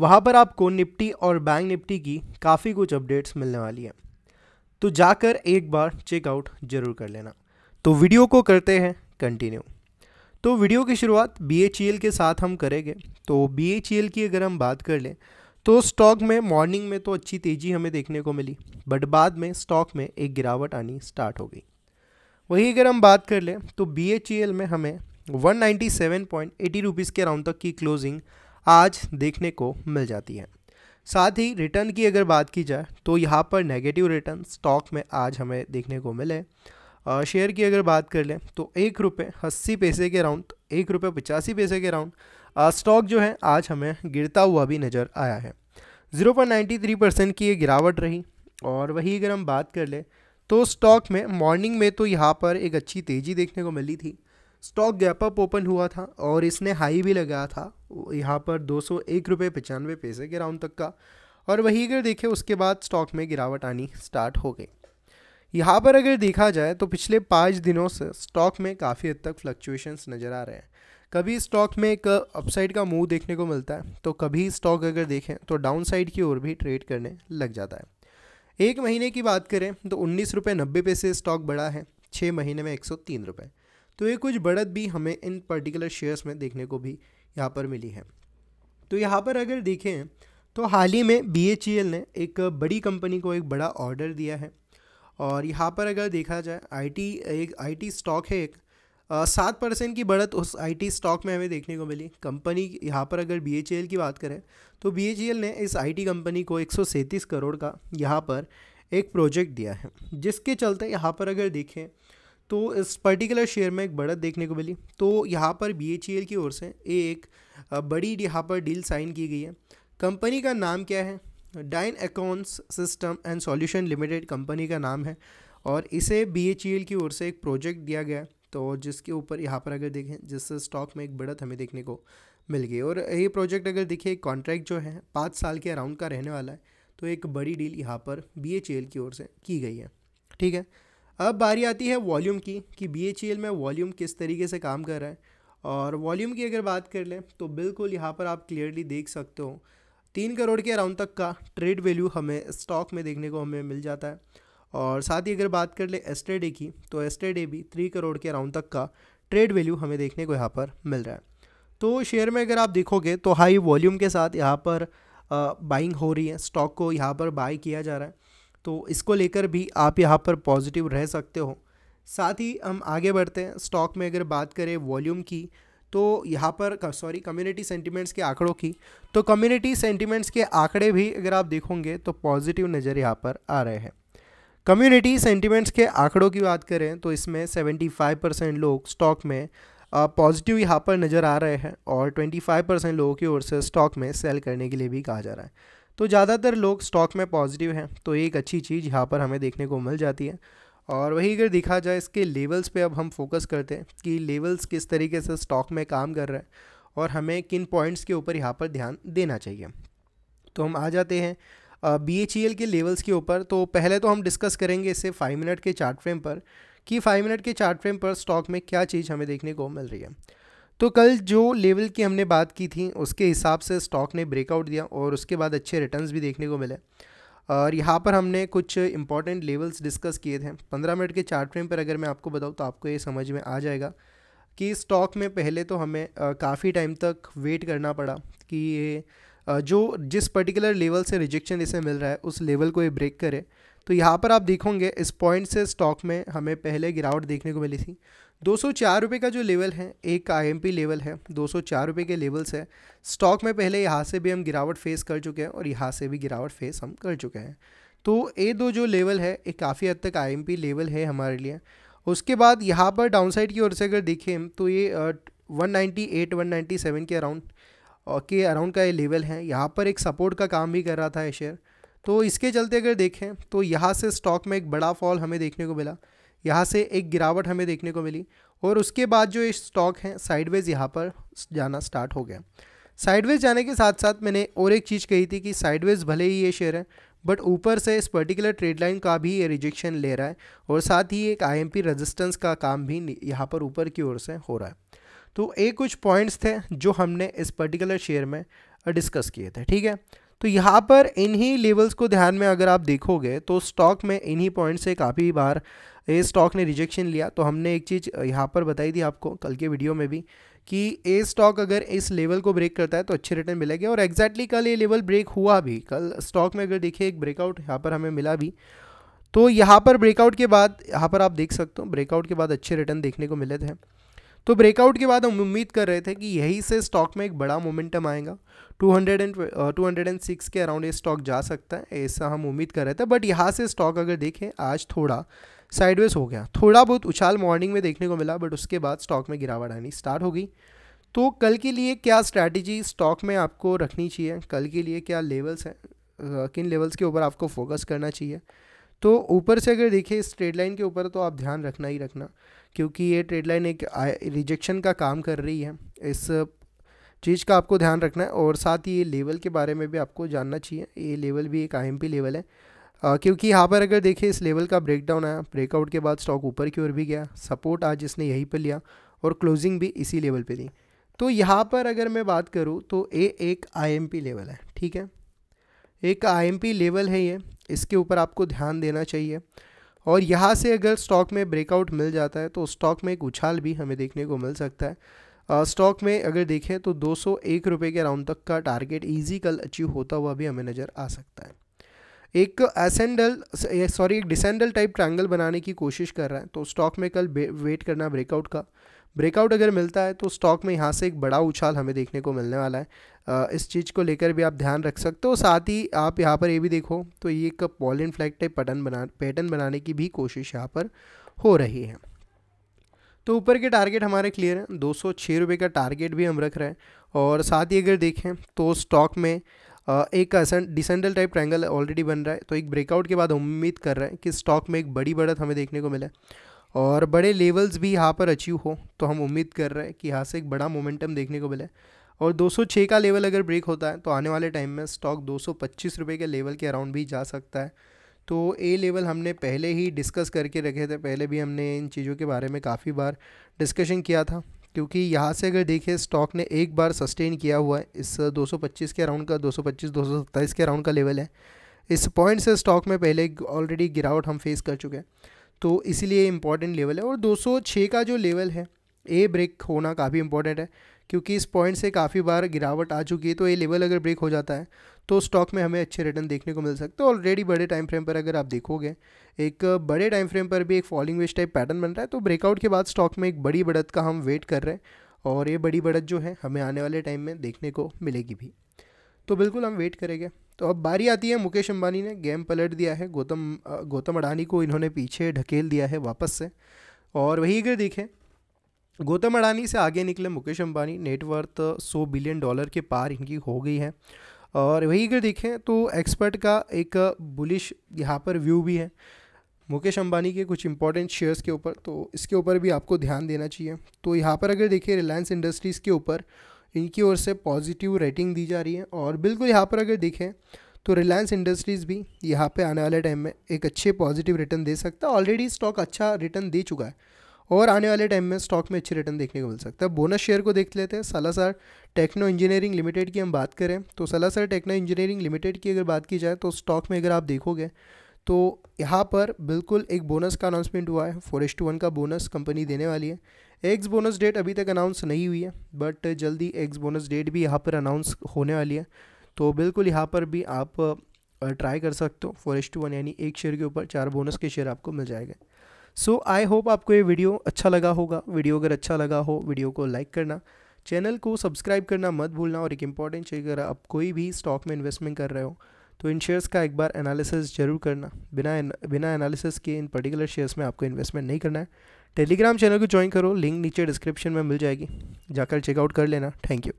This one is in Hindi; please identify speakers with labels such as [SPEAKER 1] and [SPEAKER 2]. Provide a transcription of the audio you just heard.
[SPEAKER 1] वहाँ पर आपको निफ्टी और बैंक निफ्टी की काफ़ी कुछ अपडेट्स मिलने वाली हैं तो जाकर एक बार चेकआउट जरूर कर लेना तो वीडियो को करते हैं कंटिन्यू तो वीडियो की शुरुआत बी e के साथ हम करेंगे तो बी e की अगर हम बात कर लें तो स्टॉक में मॉर्निंग में तो अच्छी तेज़ी हमें देखने को मिली बट बाद में स्टॉक में एक गिरावट आनी स्टार्ट हो गई वही अगर हम बात कर लें तो बी e में हमें 197.80 नाइन्टी के अराउंड तक की क्लोजिंग आज देखने को मिल जाती है साथ ही रिटर्न की अगर बात की जाए तो यहाँ पर नेगेटिव रिटर्न स्टॉक में आज हमें देखने को मिले शेयर की अगर बात कर लें तो एक रुपये अस्सी पैसे के राउंड एक रुपये पचासी पैसे के राउंड स्टॉक जो है आज हमें गिरता हुआ भी नज़र आया है zero point ninety three percent की ये गिरावट रही और वही अगर हम बात कर लें तो स्टॉक में मॉर्निंग में तो यहाँ पर एक अच्छी तेज़ी देखने को मिली थी स्टॉक गैप अप ओपन हुआ था और इसने हाई भी लगाया था यहाँ पर दो सौ एक रुपये पचानवे पैसे के राउंड तक का और वही अगर देखें उसके बाद स्टॉक में गिरावट आनी स्टार्ट हो गई यहाँ पर अगर देखा जाए तो पिछले पाँच दिनों से स्टॉक में काफ़ी हद तक फ्लक्चुएशंस नज़र आ रहे हैं कभी स्टॉक में एक अपसाइड का मूव देखने को मिलता है तो कभी स्टॉक अगर देखें तो साइड की ओर भी ट्रेड करने लग जाता है एक महीने की बात करें तो उन्नीस रुपये नब्बे पैसे स्टॉक बढ़ा है छः महीने में एक सौ तीन रुपये तो ये कुछ बढ़त भी हमें इन पर्टिकुलर शेयर्स में देखने को भी यहाँ पर मिली है तो यहाँ पर अगर देखें तो हाल ही में बी e ने एक बड़ी कंपनी को एक बड़ा ऑर्डर दिया है और यहाँ पर अगर देखा जाए आईटी एक आईटी स्टॉक है एक सात परसेंट की बढ़त उस आईटी स्टॉक में हमें देखने को मिली कंपनी यहाँ पर अगर बी e की बात करें तो बी e ने इस आईटी कंपनी को एक करोड़ का यहाँ पर एक प्रोजेक्ट दिया है जिसके चलते यहाँ पर अगर देखें तो इस पर्टिकुलर शेयर में एक बढ़त देखने को मिली तो यहाँ पर बी e की ओर से एक बड़ी यहाँ पर डील साइन की गई है कंपनी का नाम क्या है dine accounts system and solution limited company का नाम है और इसे बी e की ओर से एक प्रोजेक्ट दिया गया है तो जिसके ऊपर यहाँ पर अगर देखें जिससे स्टॉक में एक बढ़त हमें देखने को मिल गई और ये प्रोजेक्ट अगर देखिए कॉन्ट्रैक्ट जो है पाँच साल के अराउंड का रहने वाला है तो एक बड़ी डील यहाँ पर बी e की ओर से की गई है ठीक है अब बारी आती है वॉल्यूम की कि बी e में वॉल्यूम किस तरीके से काम कर रहा है और वॉल्यूम की अगर बात कर लें तो बिल्कुल यहाँ पर आप क्लियरली देख सकते हो तीन करोड़ के अराउंड तक का ट्रेड वैल्यू हमें स्टॉक में देखने को हमें मिल जाता है और साथ ही अगर बात कर ले एस्टेडे की तो एस्टेडे भी थ्री करोड़ के अराउंड तक का ट्रेड वैल्यू हमें देखने को यहाँ पर मिल रहा है तो शेयर में अगर आप देखोगे तो हाई वॉल्यूम के साथ यहाँ पर बाइंग हो रही है स्टॉक को यहाँ पर बाई किया जा रहा है तो इसको लेकर भी आप यहाँ पर पॉजिटिव रह सकते हो साथ ही हम आगे बढ़ते हैं स्टॉक में अगर बात करें वॉल्यूम की तो यहाँ पर सॉरी कम्युनिटी सेंटीमेंट्स के आंकड़ों की तो कम्युनिटी सेंटीमेंट्स के आंकड़े भी अगर आप देखोगे तो पॉजिटिव नज़र यहाँ पर आ रहे हैं कम्युनिटी सेंटीमेंट्स के आंकड़ों की बात करें तो इसमें 75 परसेंट लोग स्टॉक में पॉजिटिव यहाँ पर नज़र आ रहे हैं और 25 परसेंट लोगों की ओर से स्टॉक में सेल करने के लिए भी कहा जा रहा है तो ज़्यादातर लोग स्टॉक में पॉजिटिव हैं तो एक अच्छी चीज़ यहाँ पर हमें देखने को मिल जाती है और वही अगर देखा जाए इसके लेवल्स पे अब हम फोकस करते हैं कि लेवल्स किस तरीके से स्टॉक में काम कर रहे हैं और हमें किन पॉइंट्स के ऊपर यहाँ पर ध्यान देना चाहिए तो हम आ जाते हैं बी एच ई एल के लेवल्स के ऊपर तो पहले तो हम डिस्कस करेंगे इसे फाइव मिनट के चार्ट फ्रेम पर कि फाइव मिनट के चार्ट फ्रेम पर स्टॉक में क्या चीज़ हमें देखने को मिल रही है तो कल जो लेवल की हमने बात की थी उसके हिसाब से स्टॉक ने ब्रेकआउट दिया और उसके बाद अच्छे रिटर्न्स भी देखने को मिले और यहाँ पर हमने कुछ इंपॉर्टेंट लेवल्स डिस्कस किए थे पंद्रह मिनट के चार्ट फ्रेम पर अगर मैं आपको बताऊँ तो आपको ये समझ में आ जाएगा कि स्टॉक में पहले तो हमें काफ़ी टाइम तक वेट करना पड़ा कि ये जो जिस पर्टिकुलर लेवल से रिजेक्शन इसे मिल रहा है उस लेवल को ये ब्रेक करे तो यहाँ पर आप देखोगे इस पॉइंट से स्टॉक में हमें पहले गिरावट देखने को मिली थी दो सौ का जो लेवल है एक आई लेवल है दो सौ के लेवल्स है स्टॉक में पहले यहाँ से भी हम गिरावट फेस कर चुके हैं और यहाँ से भी गिरावट फेस हम कर चुके हैं तो ये दो जो लेवल है ये काफ़ी हद तक आई लेवल है हमारे लिए उसके बाद यहाँ पर डाउनसाइड की ओर से अगर देखें तो ये वन नाइन्टी के अराउंड के अराउंड का ये लेवल है यहाँ पर एक सपोर्ट का काम भी कर रहा था ये शेयर तो इसके चलते अगर देखें तो यहाँ से स्टॉक में एक बड़ा फॉल हमें देखने को मिला यहाँ से एक गिरावट हमें देखने को मिली और उसके बाद जो ये स्टॉक हैं साइडवेज यहाँ पर जाना स्टार्ट हो गया साइडवेज जाने के साथ साथ मैंने और एक चीज़ कही थी कि साइडवेज भले ही ये शेयर है बट ऊपर से इस पर्टिकुलर ट्रेड लाइन का भी ये रिजेक्शन ले रहा है और साथ ही एक आईएमपी रेजिस्टेंस का काम भी यहाँ पर ऊपर की ओर से हो रहा है तो ये कुछ पॉइंट्स थे जो हमने इस पर्टिकुलर शेयर में डिस्कस किए थे ठीक है तो यहाँ पर इन्हीं लेवल्स को ध्यान में अगर आप देखोगे तो स्टॉक में इन्हीं पॉइंट से काफ़ी बार ये स्टॉक ने रिजेक्शन लिया तो हमने एक चीज़ यहाँ पर बताई थी आपको कल के वीडियो में भी कि ए स्टॉक अगर इस लेवल को ब्रेक करता है तो अच्छे रिटर्न मिलेंगे और एग्जैक्टली exactly कल ये लेवल ब्रेक हुआ भी कल स्टॉक में अगर देखिए एक ब्रेकआउट यहाँ पर हमें मिला भी तो यहाँ पर ब्रेकआउट के बाद यहाँ पर आप देख सकते हो ब्रेकआउट के बाद अच्छे रिटर्न देखने को मिले थे तो ब्रेकआउट के बाद हम उम्मीद कर रहे थे कि यही से स्टॉक में एक बड़ा मोमेंटम आएगा 200 एंड टू के अराउंड ये स्टॉक जा सकता है ऐसा हम उम्मीद कर रहे थे बट यहाँ से स्टॉक अगर देखें आज थोड़ा साइडवेज हो गया थोड़ा बहुत उछाल मॉर्निंग में देखने को मिला बट उसके बाद स्टॉक में गिरावट आनी स्टार्ट हो गई तो कल के लिए क्या स्ट्रैटेजी स्टॉक में आपको रखनी चाहिए कल के लिए क्या लेवल्स हैं किन लेवल्स के ऊपर आपको फोकस करना चाहिए तो ऊपर से अगर देखिए इस ट्रेड लाइन के ऊपर तो आप ध्यान रखना ही रखना क्योंकि ये ट्रेड लाइन एक रिजेक्शन का काम कर रही है इस चीज़ का आपको ध्यान रखना है और साथ ही ये लेवल के बारे में भी आपको जानना चाहिए ये लेवल भी एक आई लेवल है आ, क्योंकि यहाँ पर अगर देखिए इस लेवल का ब्रेकडाउन आया ब्रेकआउट के बाद स्टॉक ऊपर की ओर भी गया सपोर्ट आज इसने यहीं पर लिया और क्लोजिंग भी इसी लेवल पर दी तो यहाँ पर अगर मैं बात करूँ तो ये एक आई लेवल है ठीक है एक आई लेवल है ये इसके ऊपर आपको ध्यान देना चाहिए और यहाँ से अगर स्टॉक में ब्रेकआउट मिल जाता है तो स्टॉक में एक उछाल भी हमें देखने को मिल सकता है स्टॉक में अगर देखें तो दो सौ के राउंड तक का टारगेट ईजी कल अचीव होता हुआ भी हमें नज़र आ सकता है एक एसेंडल सॉरी एक डिसेंडल टाइप ट्रायंगल बनाने की कोशिश कर रहा है तो स्टॉक में कल वेट करना ब्रेकआउट का ब्रेकआउट अगर मिलता है तो स्टॉक में यहाँ से एक बड़ा उछाल हमें देखने को मिलने वाला है इस चीज़ को लेकर भी आप ध्यान रख सकते हो साथ ही आप यहाँ पर ये भी देखो तो ये एक पॉलिन फ्लैग टाइप पटन बना पैटर्न बनाने की भी कोशिश यहाँ पर हो रही है तो ऊपर के टारगेट हमारे क्लियर हैं दो सौ का टारगेट भी हम रख रहे हैं और साथ ही अगर देखें तो स्टॉक में एक डिसेंडल टाइप ट्रैंगल ऑलरेडी बन रहा है तो एक ब्रेकआउट के बाद उम्मीद कर रहे हैं कि स्टॉक में एक बड़ी बढ़त हमें देखने को मिले और बड़े लेवल्स भी यहाँ पर अचीव हो तो हम उम्मीद कर रहे हैं कि यहाँ से एक बड़ा मोमेंटम देखने को मिले और 206 का लेवल अगर ब्रेक होता है तो आने वाले टाइम में स्टॉक दो सौ के लेवल के अराउंड भी जा सकता है तो ए लेवल हमने पहले ही डिस्कस करके रखे थे पहले भी हमने इन चीज़ों के बारे में काफ़ी बार डिस्कशन किया था क्योंकि यहाँ से अगर देखें स्टॉक ने एक बार सस्टेन किया हुआ है इस 225 के अराउंड का 225 227 के अराउंड का लेवल है इस पॉइंट से स्टॉक में पहले ऑलरेडी गिरावट हम फेस कर चुके हैं तो इसीलिए इम्पॉर्टेंट लेवल है और 206 का जो लेवल है ए ब्रेक होना काफ़ी इंपॉर्टेंट है क्योंकि इस पॉइंट से काफ़ी बार गिरावट आ चुकी है तो ये लेवल अगर ब्रेक हो जाता है तो स्टॉक में हमें अच्छे रिटर्न देखने को मिल सकते हैं ऑलरेडी बड़े टाइम फ्रेम पर अगर आप देखोगे एक बड़े टाइम फ्रेम पर भी एक फॉलिंग वेस्ट टाइप पैटर्न बन रहा है तो ब्रेकआउट के बाद स्टॉक में एक बड़ी बढ़त का हम वेट कर रहे हैं और ये बड़ी बढ़त जो है हमें आने वाले टाइम में देखने को मिलेगी भी तो बिल्कुल हम वेट करेंगे तो अब बारी आती है मुकेश अंबानी ने गेम पलट दिया है गौतम गौतम अडानी को इन्होंने पीछे ढकेल दिया है वापस से और वही अगर देखें गौतम अडानी से आगे निकले Mukesh Ambani net worth 100 billion dollar के पार इनकी हो गई है और वही अगर देखें तो एक्सपर्ट का एक बुलिश यहाँ पर व्यू भी है मुकेश अंबानी के कुछ इंपॉर्टेंट शेयर्स के ऊपर तो इसके ऊपर भी आपको ध्यान देना चाहिए तो यहाँ पर अगर देखिए रिलायंस इंडस्ट्रीज़ के ऊपर इनकी ओर से पॉजिटिव रेटिंग दी जा रही है और बिल्कुल यहाँ पर अगर देखें तो रिलायंस इंडस्ट्रीज़ भी यहाँ पे आने वाले टाइम में एक अच्छे पॉजिटिव रिटर्न दे सकता है ऑलरेडी स्टॉक अच्छा रिटर्न दे चुका है और आने वाले टाइम में स्टॉक में अच्छे रिटर्न देखने को मिल सकता है बोनस शेयर को देख लेते हैं सलासर टेक्नो इंजीनियरिंग लिमिटेड की हम बात करें तो सलासर टेक्नो इंजीनियरिंग लिमिटेड की अगर बात की जाए तो स्टॉक में अगर आप देखोगे तो यहाँ पर बिल्कुल एक बोनस का अनाउंसमेंट हुआ है फोर टू वन का बोनस कंपनी देने वाली है एक्स बोनस डेट अभी तक अनाउंस नहीं हुई है बट जल्दी एक्स बोनस डेट भी यहाँ पर अनाउंस होने वाली है तो बिल्कुल यहाँ पर भी आप ट्राई कर सकते हो फोर एस टू वन यानी एक शेयर के ऊपर चार बोनस के शेयर आपको मिल जाएगा सो आई होप आपको ये वीडियो अच्छा लगा होगा वीडियो अगर अच्छा लगा हो वीडियो को लाइक करना चैनल को सब्सक्राइब करना मत भूलना और एक इंपॉर्टेंट चीज़ अगर आप कोई भी स्टॉक में इन्वेस्टमेंट कर रहे हो तो इन शेयर्स का एक बार एनालिसिस जरूर करना बिना बिना एनालिसिस के इन पर्टिकुलर शेयर्स में आपको इन्वेस्टमेंट नहीं करना है टेलीग्राम चैनल को ज्वाइन करो लिंक नीचे डिस्क्रिप्शन में मिल जाएगी जाकर चेकआउट कर लेना थैंक यू